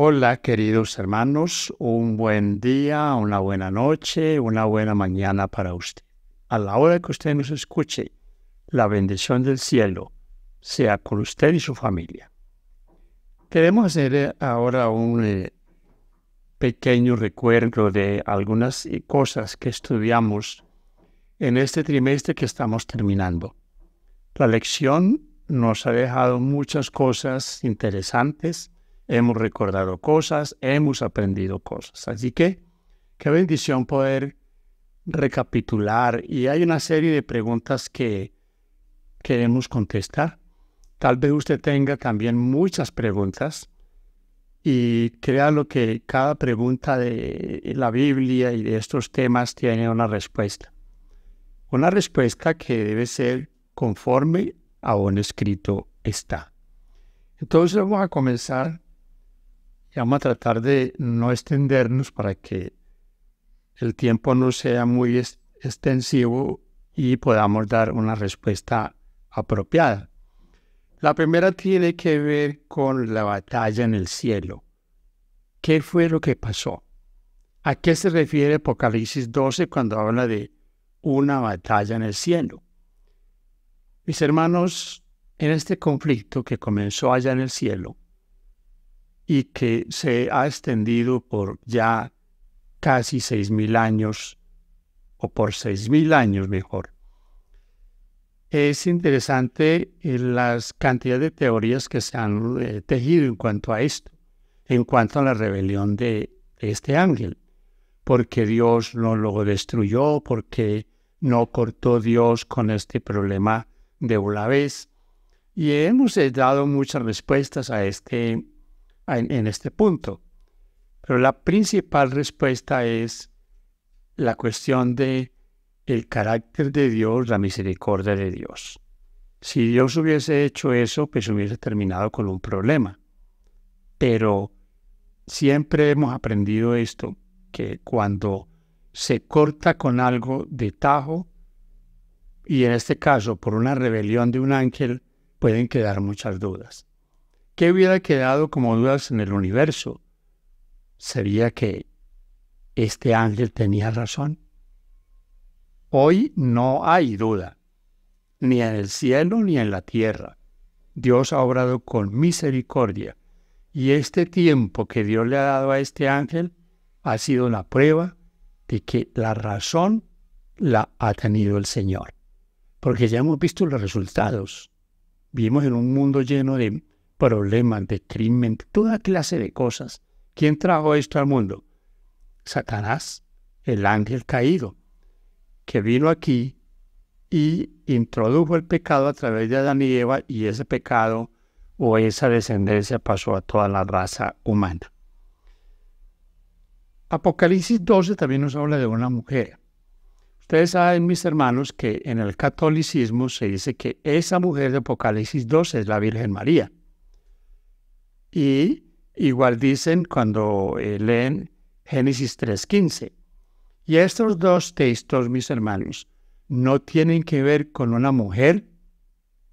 Hola queridos hermanos, un buen día, una buena noche, una buena mañana para usted. A la hora que usted nos escuche, la bendición del cielo sea con usted y su familia. Queremos hacer eh, ahora un eh, pequeño recuerdo de algunas eh, cosas que estudiamos en este trimestre que estamos terminando. La lección nos ha dejado muchas cosas interesantes hemos recordado cosas, hemos aprendido cosas. Así que, qué bendición poder recapitular. Y hay una serie de preguntas que queremos contestar. Tal vez usted tenga también muchas preguntas y crea lo que cada pregunta de la Biblia y de estos temas tiene una respuesta. Una respuesta que debe ser conforme a un escrito está. Entonces vamos a comenzar vamos a tratar de no extendernos para que el tiempo no sea muy extensivo y podamos dar una respuesta apropiada. La primera tiene que ver con la batalla en el cielo. ¿Qué fue lo que pasó? ¿A qué se refiere Apocalipsis 12 cuando habla de una batalla en el cielo? Mis hermanos, en este conflicto que comenzó allá en el cielo, y que se ha extendido por ya casi 6.000 años, o por 6.000 años mejor. Es interesante eh, las cantidad de teorías que se han eh, tejido en cuanto a esto, en cuanto a la rebelión de este ángel, porque Dios no lo destruyó, porque no cortó Dios con este problema de una vez. Y hemos eh, dado muchas respuestas a este en, este punto. Pero la principal respuesta es la cuestión de el carácter de Dios, la misericordia de Dios. Si Dios hubiese hecho eso, pues hubiese terminado con un problema. Pero siempre hemos aprendido esto, que cuando se corta con algo de tajo, y en este caso por una rebelión de un ángel, pueden quedar muchas dudas. ¿Qué hubiera quedado como dudas en el universo? Sería que este ángel tenía razón. Hoy no hay duda, ni en el cielo ni en la tierra. Dios ha obrado con misericordia y este tiempo que Dios le ha dado a este ángel ha sido la prueba de que la razón la ha tenido el Señor. Porque ya hemos visto los resultados. Vivimos en un mundo lleno de problemas de crimen, toda clase de cosas. ¿Quién trajo esto al mundo? Satanás, el ángel caído, que vino aquí y introdujo el pecado a través de Adán y Eva y ese pecado o esa descendencia pasó a toda la raza humana. Apocalipsis 12 también nos habla de una mujer. Ustedes saben, mis hermanos, que en el catolicismo se dice que esa mujer de Apocalipsis 12 es la Virgen María. Y igual dicen cuando eh, leen Génesis 3.15. Y estos dos textos, mis hermanos, no tienen que ver con una mujer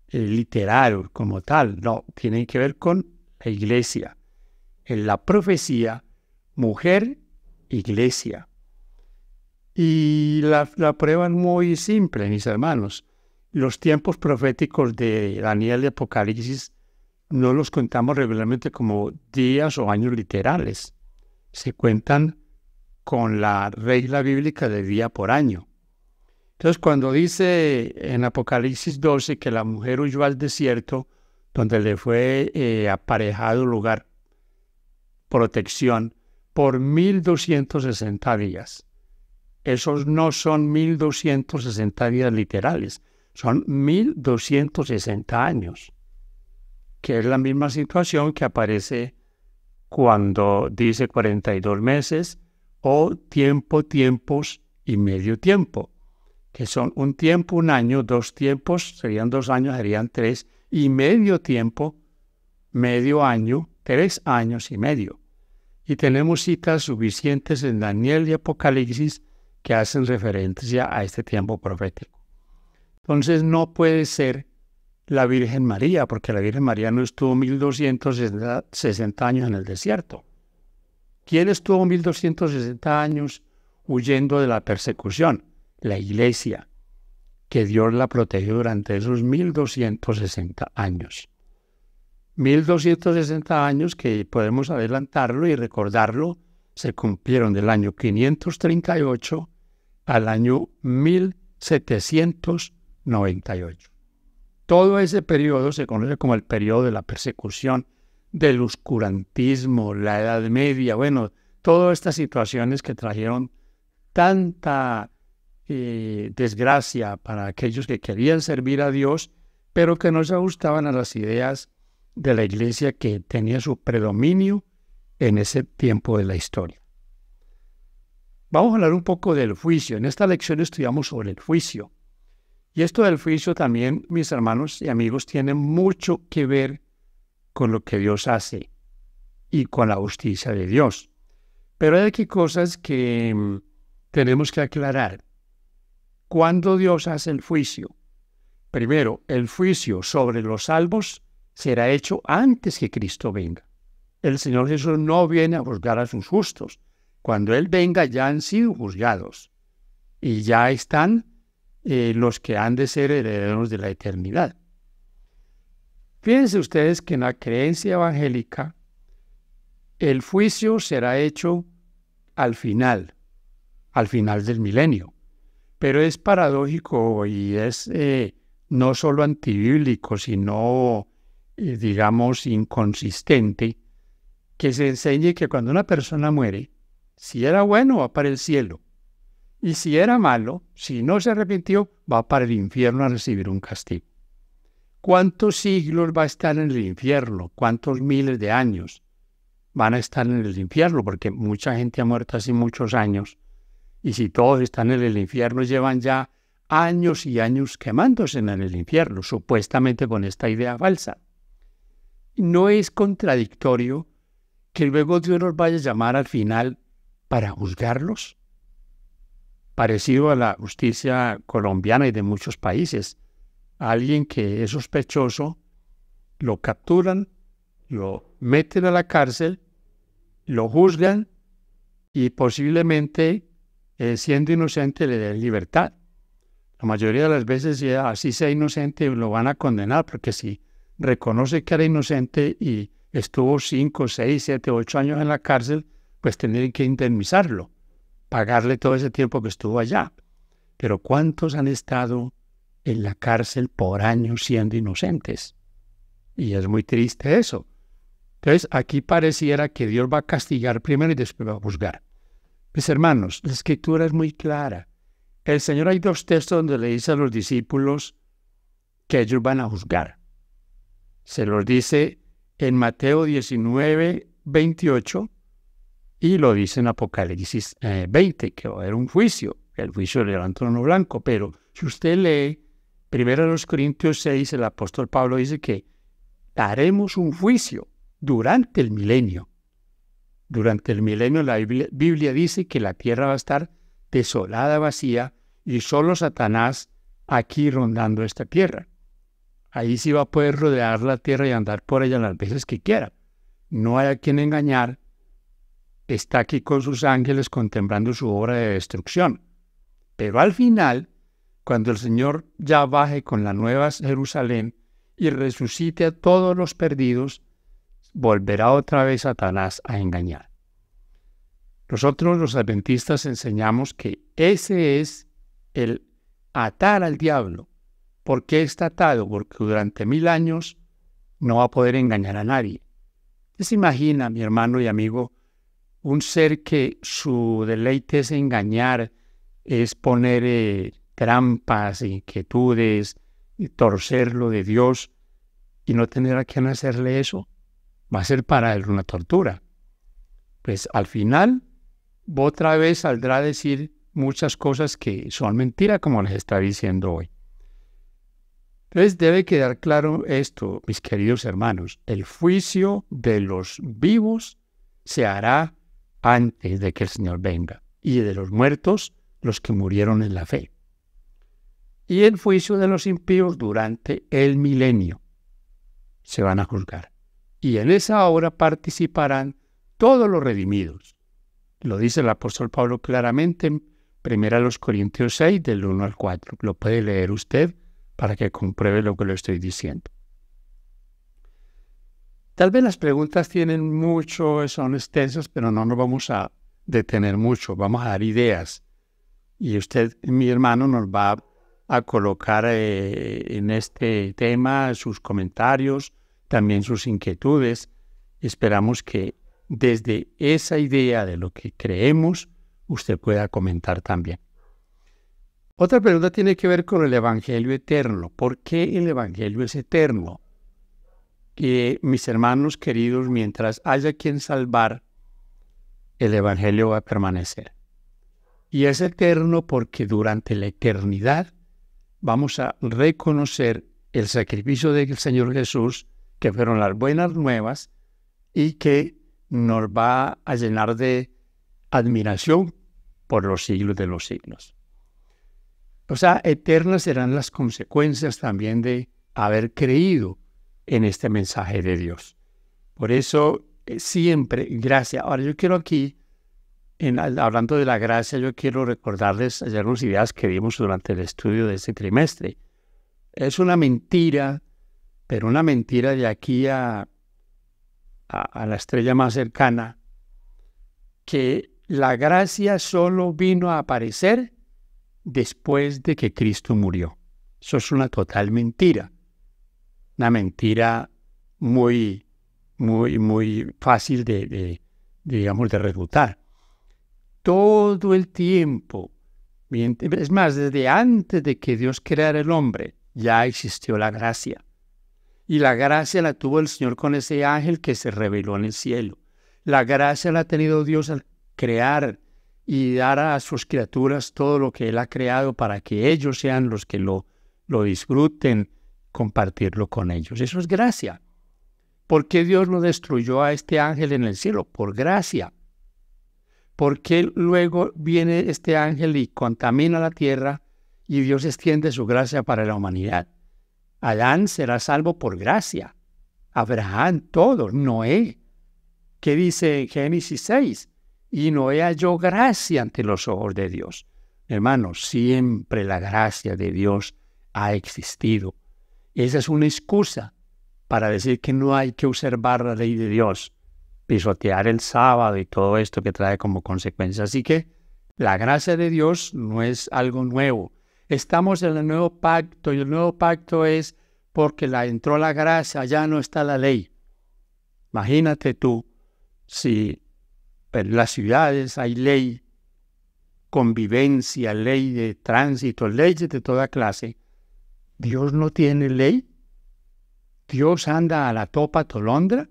eh, literal como tal, no, tienen que ver con la iglesia. En la profecía, mujer, iglesia. Y la, la prueba es muy simple, mis hermanos. Los tiempos proféticos de Daniel de Apocalipsis no los contamos regularmente como días o años literales. Se cuentan con la regla bíblica de día por año. Entonces, cuando dice en Apocalipsis 12 que la mujer huyó al desierto, donde le fue eh, aparejado lugar, protección, por 1260 días. Esos no son 1260 días literales, son 1260 años que es la misma situación que aparece cuando dice 42 meses o tiempo, tiempos y medio tiempo, que son un tiempo, un año, dos tiempos, serían dos años, serían tres, y medio tiempo, medio año, tres años y medio. Y tenemos citas suficientes en Daniel y Apocalipsis que hacen referencia a este tiempo profético. Entonces no puede ser la Virgen María, porque la Virgen María no estuvo 1260 años en el desierto. ¿Quién estuvo 1260 años huyendo de la persecución? La iglesia, que Dios la protegió durante esos 1260 años. 1260 años que podemos adelantarlo y recordarlo, se cumplieron del año 538 al año 1798. Todo ese periodo se conoce como el periodo de la persecución, del oscurantismo, la Edad Media, bueno, todas estas situaciones que trajeron tanta eh, desgracia para aquellos que querían servir a Dios, pero que no se ajustaban a las ideas de la iglesia que tenía su predominio en ese tiempo de la historia. Vamos a hablar un poco del juicio. En esta lección estudiamos sobre el juicio y esto del juicio también, mis hermanos y amigos, tiene mucho que ver con lo que Dios hace y con la justicia de Dios. Pero hay aquí cosas que mm, tenemos que aclarar. Cuando Dios hace el juicio, primero, el juicio sobre los salvos será hecho antes que Cristo venga. El Señor Jesús no viene a juzgar a sus justos. Cuando Él venga ya han sido juzgados y ya están eh, los que han de ser herederos de la eternidad. Fíjense ustedes que en la creencia evangélica el juicio será hecho al final, al final del milenio. Pero es paradójico y es eh, no solo antibíblico, sino, eh, digamos, inconsistente, que se enseñe que cuando una persona muere, si era bueno, va para el cielo, y si era malo, si no se arrepintió, va para el infierno a recibir un castigo. ¿Cuántos siglos va a estar en el infierno? ¿Cuántos miles de años van a estar en el infierno? Porque mucha gente ha muerto hace muchos años. Y si todos están en el infierno, llevan ya años y años quemándose en el infierno, supuestamente con esta idea falsa. No es contradictorio que luego Dios los vaya a llamar al final para juzgarlos parecido a la justicia colombiana y de muchos países. alguien que es sospechoso, lo capturan, lo meten a la cárcel, lo juzgan y posiblemente, eh, siendo inocente, le den libertad. La mayoría de las veces, así sea inocente, lo van a condenar, porque si reconoce que era inocente y estuvo 5, 6, 7, 8 años en la cárcel, pues tendrían que indemnizarlo pagarle todo ese tiempo que estuvo allá. Pero ¿cuántos han estado en la cárcel por años siendo inocentes? Y es muy triste eso. Entonces, aquí pareciera que Dios va a castigar primero y después va a juzgar. Mis hermanos, la escritura es muy clara. El Señor hay dos textos donde le dice a los discípulos que ellos van a juzgar. Se los dice en Mateo 19, 28 y lo dice en Apocalipsis 20, eh, que va a haber un juicio, el juicio del gran trono blanco. Pero si usted lee primero los Corintios 6, el apóstol Pablo dice que haremos un juicio durante el milenio. Durante el milenio la Biblia dice que la tierra va a estar desolada, vacía, y solo Satanás aquí rondando esta tierra. Ahí sí va a poder rodear la tierra y andar por ella las veces que quiera. No hay a quien engañar está aquí con sus ángeles contemplando su obra de destrucción. Pero al final, cuando el Señor ya baje con la nueva Jerusalén y resucite a todos los perdidos, volverá otra vez Satanás a engañar. Nosotros los adventistas enseñamos que ese es el atar al diablo. ¿Por qué está atado? Porque durante mil años no va a poder engañar a nadie. Se imagina, mi hermano y amigo, un ser que su deleite es engañar, es poner eh, trampas, inquietudes, torcer lo de Dios y no tener a quien hacerle eso, va a ser para él una tortura. Pues al final, otra vez saldrá a decir muchas cosas que son mentiras, como les está diciendo hoy. Entonces debe quedar claro esto, mis queridos hermanos, el juicio de los vivos se hará antes de que el Señor venga, y de los muertos los que murieron en la fe. Y el juicio de los impíos durante el milenio se van a juzgar. Y en esa hora participarán todos los redimidos. Lo dice el apóstol Pablo claramente en 1 Corintios 6, del 1 al 4. Lo puede leer usted para que compruebe lo que le estoy diciendo. Tal vez las preguntas tienen mucho, son extensas, pero no nos vamos a detener mucho, vamos a dar ideas. Y usted, mi hermano, nos va a colocar eh, en este tema sus comentarios, también sus inquietudes. Esperamos que desde esa idea de lo que creemos, usted pueda comentar también. Otra pregunta tiene que ver con el Evangelio eterno. ¿Por qué el Evangelio es eterno? que mis hermanos queridos, mientras haya quien salvar, el Evangelio va a permanecer. Y es eterno porque durante la eternidad vamos a reconocer el sacrificio del Señor Jesús, que fueron las buenas nuevas y que nos va a llenar de admiración por los siglos de los siglos. O sea, eternas serán las consecuencias también de haber creído en este mensaje de Dios. Por eso, eh, siempre, gracia. Ahora, yo quiero aquí, en, hablando de la gracia, yo quiero recordarles algunas ideas que vimos durante el estudio de este trimestre. Es una mentira, pero una mentira de aquí a, a la estrella más cercana, que la gracia solo vino a aparecer después de que Cristo murió. Eso es una total mentira una mentira muy, muy, muy fácil de, digamos, de refutar. Todo el tiempo, es más, desde antes de que Dios creara el hombre, ya existió la gracia. Y la gracia la tuvo el Señor con ese ángel que se reveló en el cielo. La gracia la ha tenido Dios al crear y dar a sus criaturas todo lo que Él ha creado para que ellos sean los que lo, lo disfruten, compartirlo con ellos. Eso es gracia. ¿Por qué Dios lo destruyó a este ángel en el cielo? Por gracia. ¿Por qué luego viene este ángel y contamina la tierra y Dios extiende su gracia para la humanidad? Adán será salvo por gracia. Abraham, todo, Noé. ¿Qué dice Génesis 6? Y Noé halló gracia ante los ojos de Dios. Hermanos, siempre la gracia de Dios ha existido esa es una excusa para decir que no hay que observar la ley de Dios, pisotear el sábado y todo esto que trae como consecuencia. Así que la gracia de Dios no es algo nuevo. Estamos en el nuevo pacto y el nuevo pacto es porque la entró la gracia, ya no está la ley. Imagínate tú si en las ciudades hay ley, convivencia, ley de tránsito, leyes de toda clase, Dios no tiene ley. Dios anda a la topa tolondra.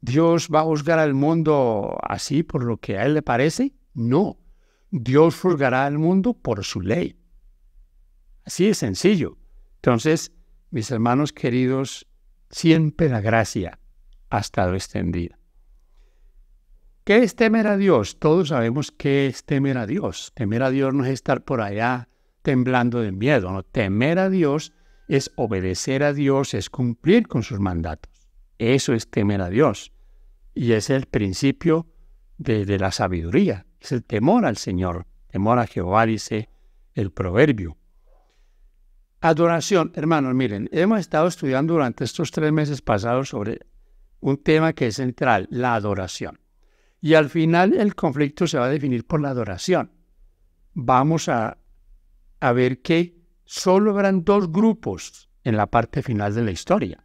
Dios va a juzgar al mundo así por lo que a él le parece. No. Dios juzgará al mundo por su ley. Así es sencillo. Entonces, mis hermanos queridos, siempre la gracia ha estado extendida. ¿Qué es temer a Dios? Todos sabemos qué es temer a Dios. Temer a Dios no es estar por allá temblando de miedo. Temer a Dios es obedecer a Dios, es cumplir con sus mandatos. Eso es temer a Dios. Y es el principio de la sabiduría. Es el temor al Señor. Temor a Jehová, dice el proverbio. Adoración, hermanos, miren, hemos estado estudiando durante estos tres meses pasados sobre un tema que es central, la adoración. Y al final el conflicto se va a definir por la adoración. Vamos a a ver que solo habrán dos grupos en la parte final de la historia.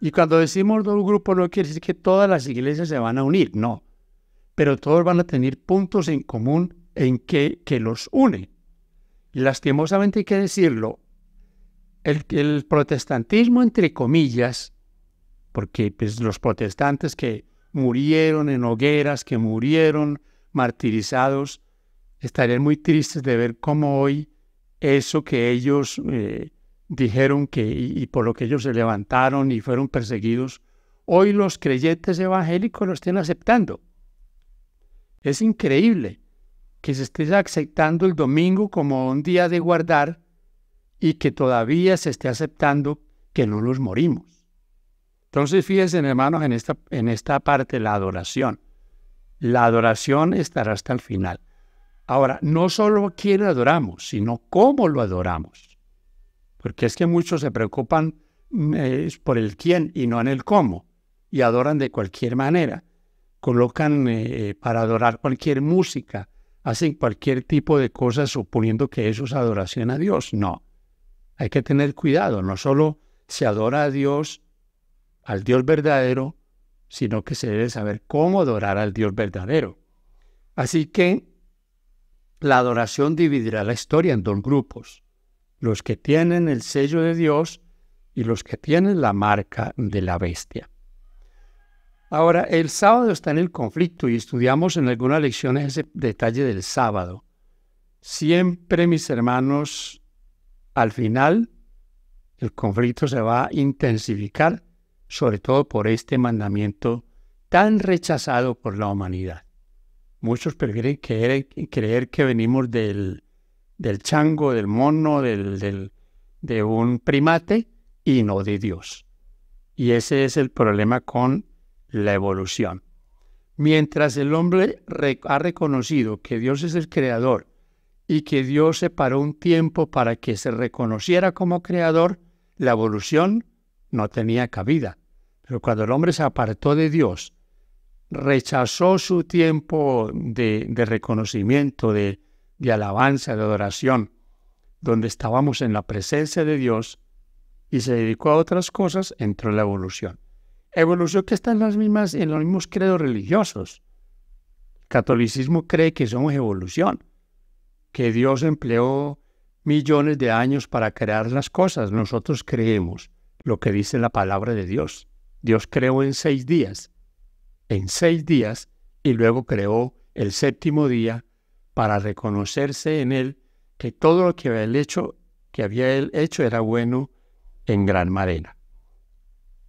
Y cuando decimos dos grupos no quiere decir que todas las iglesias se van a unir, no. Pero todos van a tener puntos en común en que, que los une. Y lastimosamente hay que decirlo, el, el protestantismo, entre comillas, porque pues, los protestantes que murieron en hogueras, que murieron martirizados, estarían muy tristes de ver cómo hoy eso que ellos eh, dijeron que y, por lo que ellos se levantaron y fueron perseguidos, hoy los creyentes evangélicos lo estén aceptando. Es increíble que se esté aceptando el domingo como un día de guardar y que todavía se esté aceptando que no los morimos. Entonces fíjense hermanos en esta, en esta parte, la adoración. La adoración estará hasta el final. Ahora, no solo quién adoramos, sino cómo lo adoramos. Porque es que muchos se preocupan mm, por el quién y no en el cómo. Y adoran de cualquier manera. Colocan eh, eh, para adorar cualquier música. Hacen cualquier tipo de cosas suponiendo que eso es adoración a Dios. No. Hay que tener cuidado. No solo se adora a Dios, al Dios verdadero, sino que se debe saber cómo adorar al Dios verdadero. Así que la adoración dividirá la historia en dos grupos, los que tienen el sello de Dios y los que tienen la marca de la bestia. Ahora, el sábado está en el conflicto y estudiamos en algunas lecciones ese detalle del sábado. Siempre, mis hermanos, al final el conflicto se va a intensificar, sobre todo por este mandamiento tan rechazado por la humanidad. Muchos prefieren creer, que venimos del, chango, del mono, de un primate y no de Dios. Y ese es el problema con la evolución. Mientras el hombre ha reconocido que Dios es el creador y que Dios separó un tiempo para que se reconociera como creador, la evolución no tenía cabida. Pero cuando el hombre se apartó de Dios rechazó su tiempo de, reconocimiento, de, alabanza, de adoración, donde estábamos en la presencia de Dios y se dedicó a otras cosas, entró la evolución. Evolución que está en, las mismas, en los mismos credos religiosos. El catolicismo cree que somos evolución, que Dios empleó millones de años para crear las cosas. Nosotros creemos lo que dice la palabra de Dios. Dios creó en seis días en seis días y luego creó el séptimo día para reconocerse en él que todo lo que había hecho, que había él hecho era bueno en gran manera.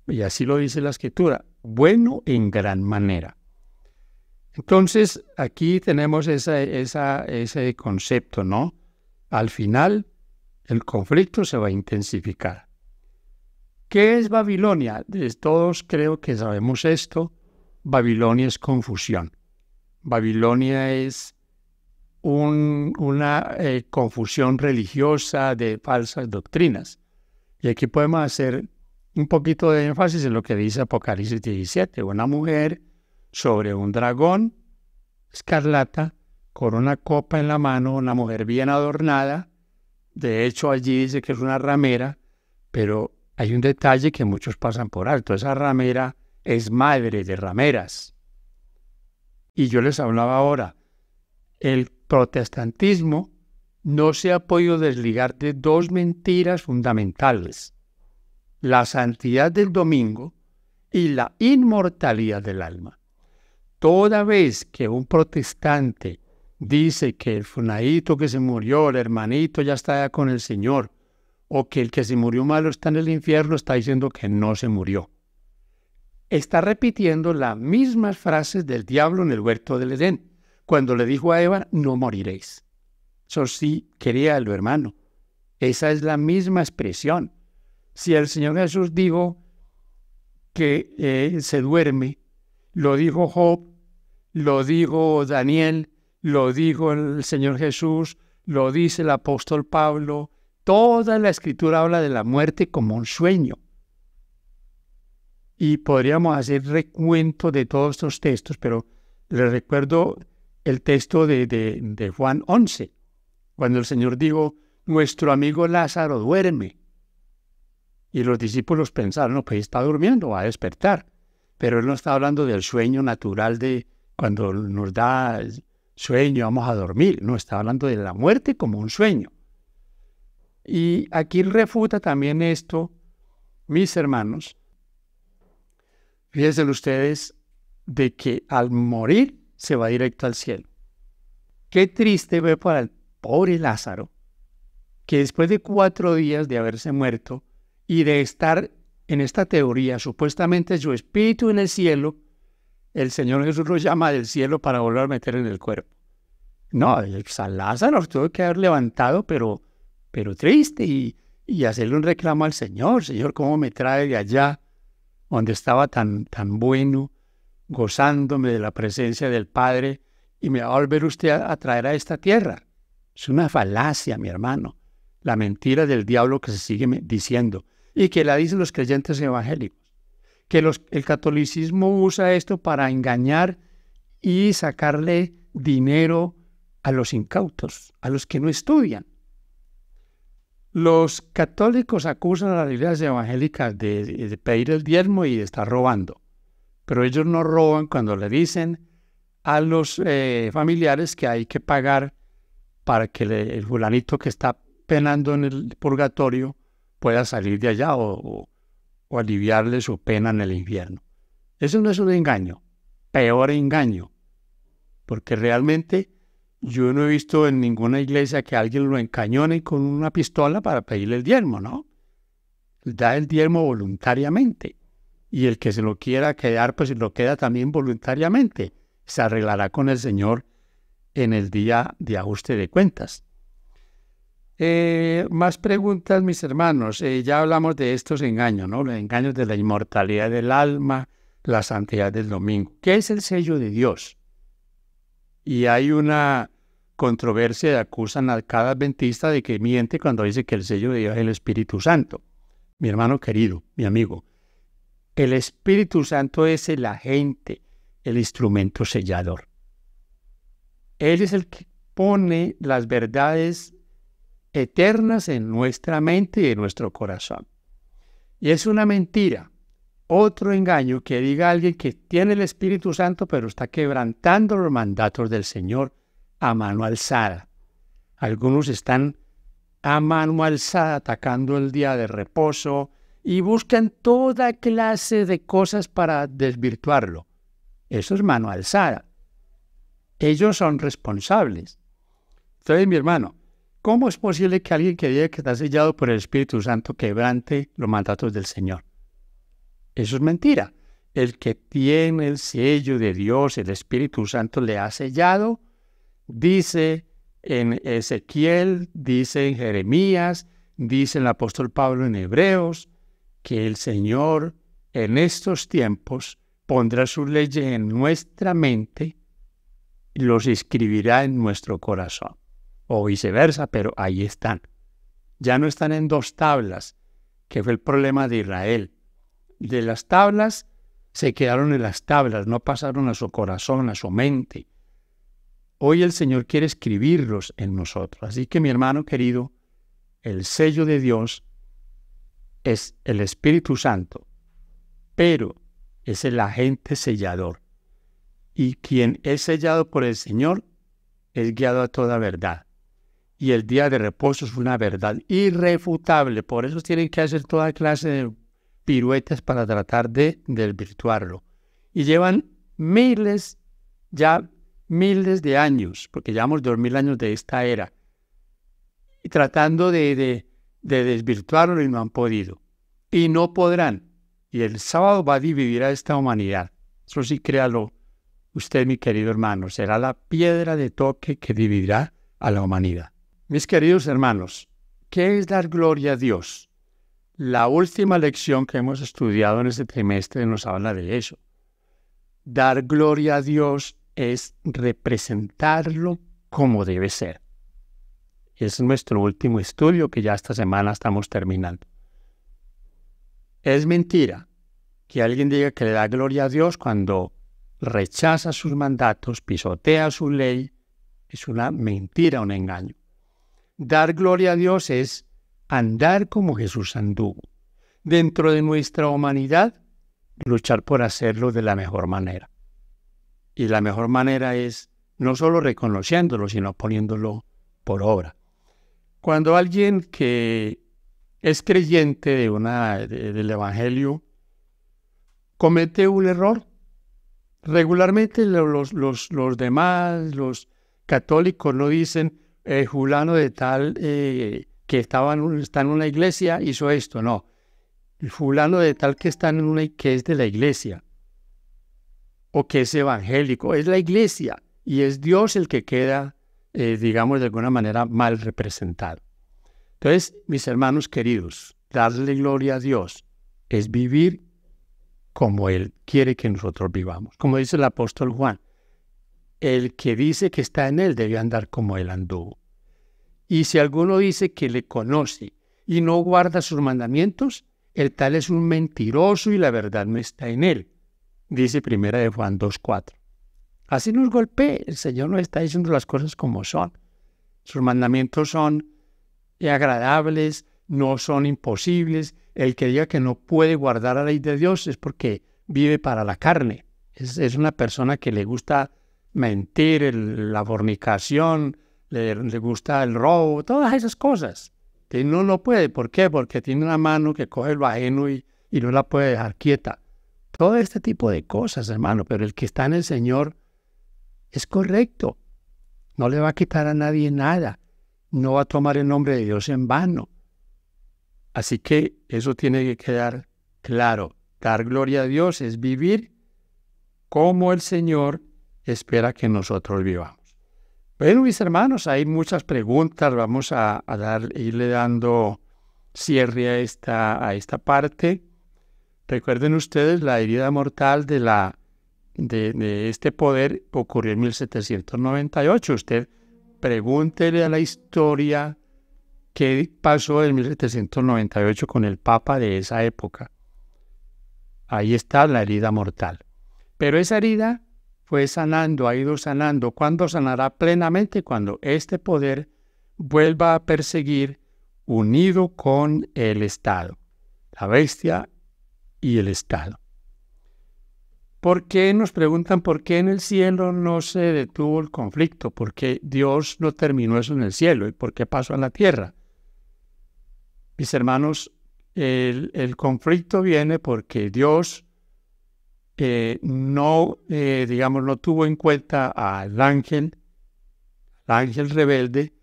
Y así lo dice la escritura, bueno en gran manera. Entonces, aquí tenemos ese concepto, ¿no? Al final, el conflicto se va a intensificar. ¿Qué es Babilonia? Todos creo que sabemos esto. Babilonia es confusión. Babilonia es una eh, confusión religiosa de falsas doctrinas. Y aquí podemos hacer un poquito de énfasis en lo que dice Apocalipsis 17, una mujer sobre un dragón escarlata con una copa en la mano, una mujer bien adornada. De hecho, allí dice que es una ramera, pero hay un detalle que muchos pasan por alto. Esa ramera es madre de rameras. Y yo les hablaba ahora, el protestantismo no se ha podido desligar de dos mentiras fundamentales, la santidad del domingo y la inmortalidad del alma. Toda vez que un protestante dice que el funadito que se murió, el hermanito ya está con el Señor, o que el que se murió malo está en el infierno, está diciendo que no se murió está repitiendo las mismas frases del diablo en el huerto del Edén, cuando le dijo a Eva, no moriréis. Eso sí, quería lo hermano. Esa es la misma expresión. Si el Señor Jesús dijo que eh, se duerme, lo dijo Job, lo dijo Daniel, lo dijo el Señor Jesús, lo dice el apóstol Pablo. Toda la escritura habla de la muerte como un sueño y podríamos hacer recuento de todos estos textos, pero les recuerdo el texto de, de, Juan 11, cuando el Señor dijo, nuestro amigo Lázaro duerme. Y los discípulos pensaron, pues está durmiendo, va a despertar. Pero él no está hablando del sueño natural de cuando nos da sueño, vamos a dormir. No, está hablando de la muerte como un sueño. Y aquí refuta también esto, mis hermanos, Fíjense ustedes de que al morir se va directo al cielo. Qué triste ve para el pobre Lázaro, que después de cuatro días de haberse muerto y de estar en esta teoría, supuestamente su espíritu en el cielo, el Señor Jesús lo llama del cielo para volver a meter en el cuerpo. No, el San Lázaro tuvo que haber levantado, pero, pero triste, y, y hacerle un reclamo al Señor, Señor, ¿cómo me trae de allá? donde estaba tan, tan bueno, gozándome de la presencia del Padre, y me va a volver usted a, traer a esta tierra. Es una falacia, mi hermano, la mentira del diablo que se sigue diciendo y que la dicen los creyentes evangélicos. Que el catolicismo usa esto para engañar y sacarle dinero a los incautos, a los que no estudian. Los católicos acusan a las iglesias evangélicas de, pedir el diezmo y de estar robando, pero ellos no roban cuando le dicen a los eh, familiares que hay que pagar para que el fulanito que está penando en el purgatorio pueda salir de allá o, o aliviarle su pena en el infierno. Eso no es un engaño, peor engaño, porque realmente yo no he visto en ninguna iglesia que alguien lo encañone con una pistola para pedirle el diezmo, ¿no? Da el diezmo voluntariamente. Y el que se lo quiera quedar, pues lo queda también voluntariamente. Se arreglará con el Señor en el día de ajuste de cuentas. Eh, más preguntas, mis hermanos. Eh, ya hablamos de estos engaños, ¿no? Los engaños de la inmortalidad del alma, la santidad del domingo. ¿Qué es el sello de Dios? y hay una controversia que acusan a cada adventista de que miente cuando dice que el sello de Dios es el Espíritu Santo. Mi hermano querido, mi amigo, el Espíritu Santo es el agente, el instrumento sellador. Él es el que pone las verdades eternas en nuestra mente y en nuestro corazón. Y es una mentira otro engaño que diga alguien que tiene el Espíritu Santo, pero está quebrantando los mandatos del Señor a mano alzada. Algunos están a mano alzada atacando el día de reposo y buscan toda clase de cosas para desvirtuarlo. Eso es mano alzada. Ellos son responsables. Entonces, mi hermano, ¿cómo es posible que alguien que diga que está sellado por el Espíritu Santo quebrante los mandatos del Señor? Eso es mentira. El que tiene el sello de Dios, el Espíritu Santo le ha sellado, dice en Ezequiel, dice en Jeremías, dice el apóstol Pablo en Hebreos, que el Señor en estos tiempos pondrá sus leyes en nuestra mente y los escribirá en nuestro corazón, o viceversa, pero ahí están. Ya no están en dos tablas, que fue el problema de Israel de las tablas se quedaron en las tablas, no pasaron a su corazón, a su mente. Hoy el Señor quiere escribirlos en nosotros. Así que mi hermano querido, el sello de Dios es el Espíritu Santo, pero es el agente sellador. Y quien es sellado por el Señor es guiado a toda verdad. Y el día de reposo es una verdad irrefutable. Por eso tienen que hacer toda clase de piruetas para tratar de desvirtuarlo. Y llevan miles, ya miles de años, porque llevamos dos mil años de esta era, y tratando de, de desvirtuarlo y no han podido. Y no podrán. Y el sábado va a dividir a esta humanidad. Eso sí, créalo usted, mi querido hermano. Será la piedra de toque que dividirá a la humanidad. Mis queridos hermanos, ¿qué es dar gloria a Dios? La última lección que hemos estudiado en este trimestre nos habla de eso. Dar gloria a Dios es representarlo como debe ser. Es nuestro último estudio que ya esta semana estamos terminando. Es mentira que alguien diga que le da gloria a Dios cuando rechaza sus mandatos, pisotea su ley. Es una mentira, un engaño. Dar gloria a Dios es andar como Jesús anduvo. Dentro de nuestra humanidad, luchar por hacerlo de la mejor manera. Y la mejor manera es no solo reconociéndolo, sino poniéndolo por obra. Cuando alguien que es creyente de una, del Evangelio comete un error, regularmente los, demás, los católicos, no dicen, eh, de tal eh, que estaba en está en una iglesia hizo esto, no. El fulano de tal que está en una que es de la iglesia o que es evangélico, es la iglesia y es Dios el que queda, eh, digamos, de alguna manera mal representado. Entonces, mis hermanos queridos, darle gloria a Dios es vivir como Él quiere que nosotros vivamos. Como dice el apóstol Juan, el que dice que está en Él debe andar como Él anduvo. Y si alguno dice que le conoce y no guarda sus mandamientos, el tal es un mentiroso y la verdad no está en él. Dice primera de Juan 2.4. Así nos golpea, el Señor no está diciendo las cosas como son. Sus mandamientos son agradables, no son imposibles. El que diga que no puede guardar la ley de Dios es porque vive para la carne. Es, una persona que le gusta mentir, la fornicación, le, gusta el robo, todas esas cosas. Que no lo puede. ¿Por qué? Porque tiene una mano que coge lo ajeno y no la puede dejar quieta. Todo este tipo de cosas, hermano. Pero el que está en el Señor es correcto. No le va a quitar a nadie nada. No va a tomar el nombre de Dios en vano. Así que eso tiene que quedar claro. Dar gloria a Dios es vivir como el Señor espera que nosotros vivamos. Bueno, mis hermanos, hay muchas preguntas. Vamos a, dar, irle dando cierre a esta, a esta parte. Recuerden ustedes la herida mortal de, la, de, de este poder ocurrió en 1798. Usted pregúntele a la historia qué pasó en 1798 con el Papa de esa época. Ahí está la herida mortal. Pero esa herida fue sanando, ha ido sanando. ¿Cuándo sanará plenamente? Cuando este poder vuelva a perseguir unido con el Estado, la bestia y el Estado. ¿Por qué nos preguntan por qué en el cielo no se detuvo el conflicto? ¿Por qué Dios no terminó eso en el cielo? ¿Y por qué pasó en la tierra? Mis hermanos, el, el conflicto viene porque Dios no, eh, digamos, no tuvo en cuenta al ángel, al ángel rebelde,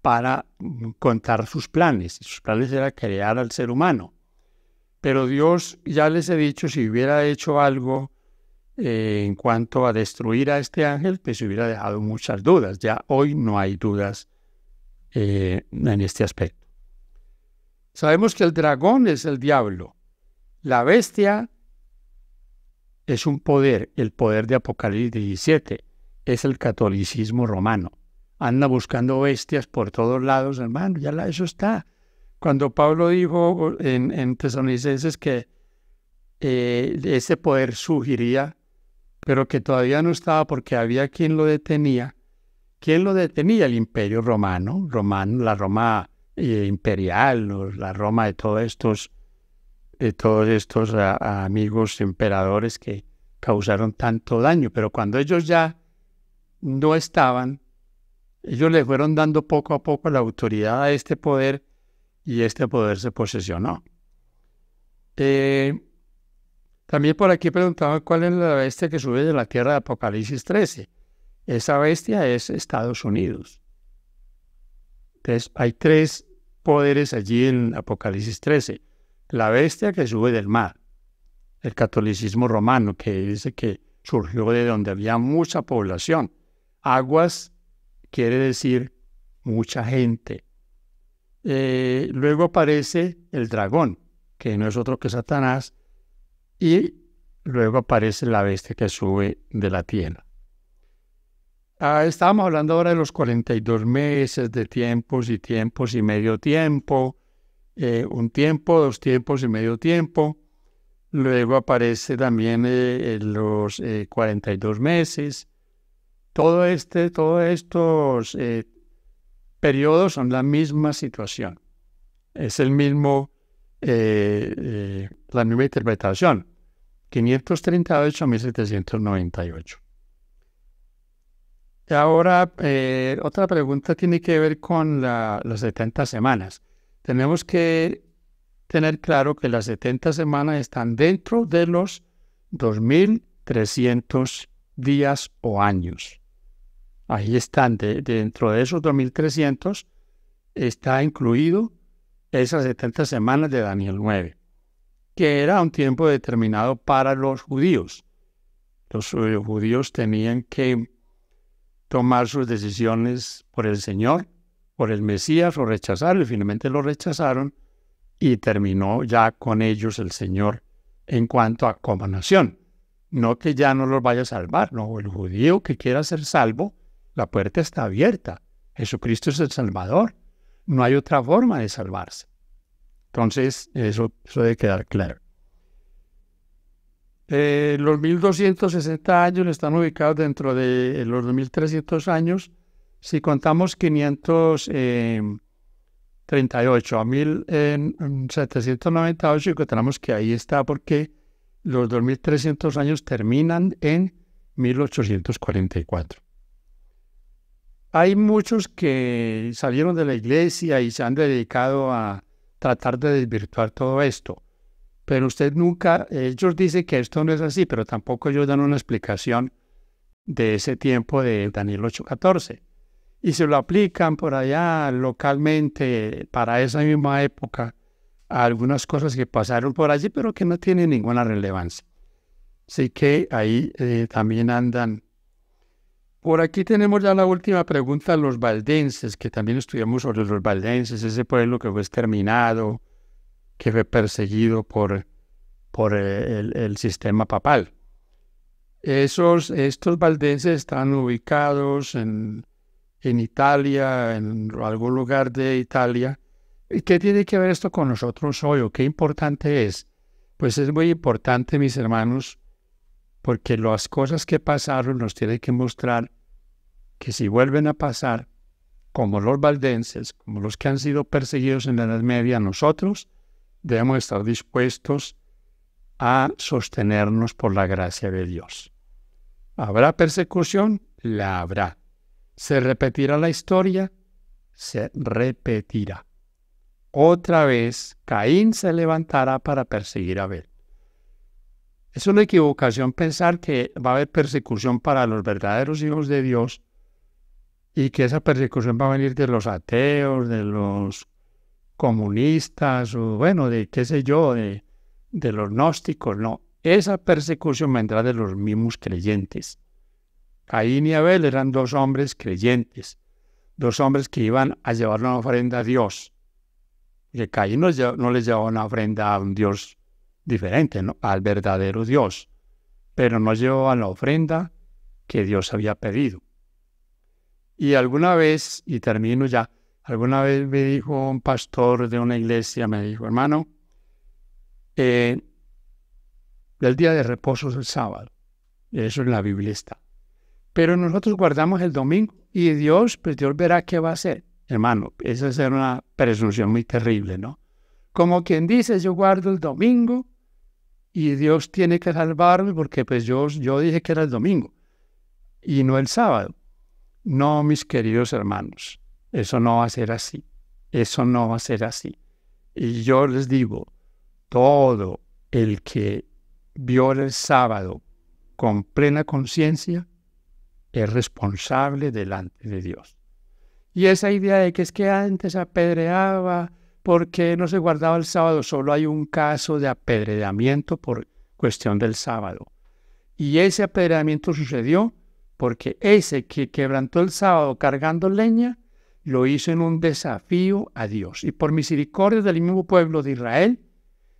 para mm, contar sus planes. Sus planes era crear al ser humano. Pero Dios, ya les he dicho, si hubiera hecho algo eh, en cuanto a destruir a este ángel, pues hubiera dejado muchas dudas. Ya hoy no hay dudas eh, en este aspecto. Sabemos que el dragón es el diablo, la bestia es un poder, el poder de Apocalipsis 17, es el catolicismo romano. Anda buscando bestias por todos lados, hermano, ya la, eso está. Cuando Pablo dijo en, en Tesalonicenses que eh, ese poder surgiría, pero que todavía no estaba porque había quien lo detenía, ¿quién lo detenía? El imperio romano, romano la Roma eh, imperial, la Roma de todos estos de eh, todos estos amigos emperadores que causaron tanto daño. Pero cuando ellos ya no estaban, ellos le fueron dando poco a poco la autoridad a este poder y este poder se posesionó. Eh, también por aquí preguntaban cuál es la bestia que sube de la tierra de Apocalipsis 13. Esa bestia es Estados Unidos. Entonces, hay tres poderes allí en Apocalipsis 13 la bestia que sube del mar, el catolicismo romano, que dice que surgió de donde había mucha población. Aguas quiere decir mucha gente. Eh, luego aparece el dragón, que no es otro que Satanás, y luego aparece la bestia que sube de la tierra. Ah, estábamos hablando ahora de los 42 meses de tiempos y tiempos y medio tiempo, eh, un tiempo, dos tiempos y medio tiempo. Luego aparece también eh, eh, los 42 meses. Todo este, todos estos periodos son la misma situación. Es el mismo, la misma interpretación. 1798. Ahora, otra pregunta tiene que ver con las 70 semanas tenemos que tener claro que las 70 semanas están dentro de los 2.300 días o años. Ahí están, dentro de esos 2.300 está incluido esas 70 semanas de Daniel 9, que era un tiempo determinado para los judíos. Los eh, judíos tenían que tomar sus decisiones por el Señor por el Mesías o rechazarlo, finalmente lo rechazaron, y terminó ya con ellos el Señor en cuanto a como nación. No que ya no los vaya a salvar, no, el judío que quiera ser salvo, la puerta está abierta. Jesucristo es el Salvador. No hay otra forma de salvarse. Entonces, eso, debe quedar claro. Eh, los 1260 años están ubicados dentro de los 2300 años si contamos 538 eh, a 1798, encontramos eh, que ahí está porque los 2300 años terminan en 1844. Hay muchos que salieron de la iglesia y se han dedicado a tratar de desvirtuar todo esto. Pero usted nunca, ellos dicen que esto no es así, pero tampoco ellos dan una explicación de ese tiempo de Daniel 8:14 y se lo aplican por allá localmente para esa misma época algunas cosas que pasaron por allí, pero que no tienen ninguna relevancia. Así que ahí eh, también andan. Por aquí tenemos ya la última pregunta, los valdenses, que también estudiamos sobre los valdenses, ese pueblo que fue exterminado, que fue perseguido por, por eh, el, el sistema papal. Esos, estos valdenses están ubicados en, en Italia, en algún lugar de Italia. ¿Y qué tiene que ver esto con nosotros hoy o qué importante es? Pues es muy importante, mis hermanos, porque las cosas que pasaron nos tienen que mostrar que si vuelven a pasar, como los valdenses, como los que han sido perseguidos en la Edad Media, nosotros debemos estar dispuestos a sostenernos por la gracia de Dios. ¿Habrá persecución? La habrá. ¿Se repetirá la historia? Se repetirá. Otra vez Caín se levantará para perseguir a Abel. Es una equivocación pensar que va a haber persecución para los verdaderos hijos de Dios y que esa persecución va a venir de los ateos, de los comunistas, o bueno, de qué sé yo, de, de los gnósticos. No, esa persecución vendrá de los mismos creyentes. Caín y Abel eran dos hombres creyentes, dos hombres que iban a llevar una ofrenda a Dios. Caín no, les llevaba una ofrenda a un Dios diferente, al verdadero Dios, pero no llevaban la ofrenda que Dios había pedido. Y alguna vez, y termino ya, alguna vez me dijo un pastor de una iglesia, me dijo, hermano, eh, el día de reposo es el sábado, eso en la Biblia está. Pero nosotros guardamos el domingo y Dios, pues Dios verá qué va a hacer. Hermano, esa es una presunción muy terrible, ¿no? Como quien dice, yo guardo el domingo y Dios tiene que salvarme porque pues yo, yo dije que era el domingo y no el sábado. No, mis queridos hermanos, eso no va a ser así. Eso no va a ser así. Y yo les digo, todo el que vio el sábado con plena conciencia es responsable delante de Dios. Y esa idea de que es que antes apedreaba porque no se guardaba el sábado, solo hay un caso de apedreamiento por cuestión del sábado. Y ese apedreamiento sucedió porque ese que quebrantó el sábado cargando leña, lo hizo en un desafío a Dios. Y por misericordia del mismo pueblo de Israel,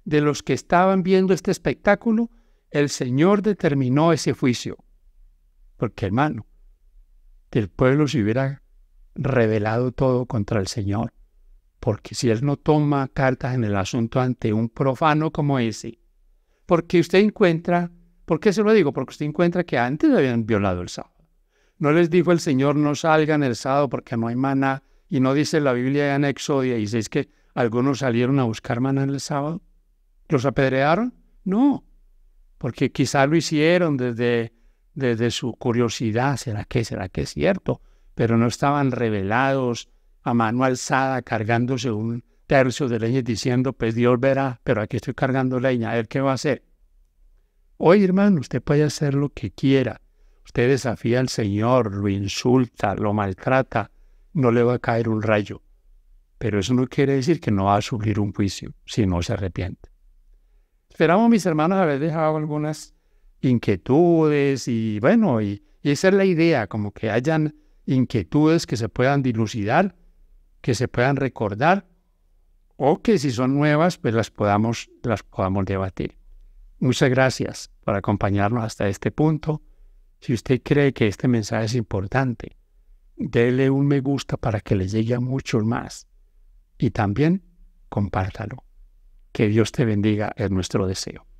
de los que estaban viendo este espectáculo, el Señor determinó ese juicio porque hermano, que el pueblo se hubiera revelado todo contra el Señor, porque si él no toma cartas en el asunto ante un profano como ese, porque usted encuentra, ¿por qué se lo digo? Porque usted encuentra que antes habían violado el sábado. No les dijo el Señor, no salgan el sábado porque no hay maná, y no dice la Biblia en ¿Y dice que algunos salieron a buscar maná en el sábado. ¿Los apedrearon? No, porque quizá lo hicieron desde desde su curiosidad, ¿será que, será que es cierto? Pero no estaban revelados a mano alzada cargándose un tercio de leña, diciendo, pues Dios verá, pero aquí estoy cargando leña, a ver qué va a hacer. Oye, hermano, usted puede hacer lo que quiera. Usted desafía al Señor, lo insulta, lo maltrata, no le va a caer un rayo. Pero eso no quiere decir que no va a sufrir un juicio si no se arrepiente. Esperamos, mis hermanos, haber dejado algunas inquietudes y bueno, y, esa es la idea, como que hayan inquietudes que se puedan dilucidar, que se puedan recordar o que si son nuevas, pues las podamos, las podamos debatir. Muchas gracias por acompañarnos hasta este punto. Si usted cree que este mensaje es importante, dele un me gusta para que le llegue a muchos más. Y también compártalo. Que Dios te bendiga, es nuestro deseo.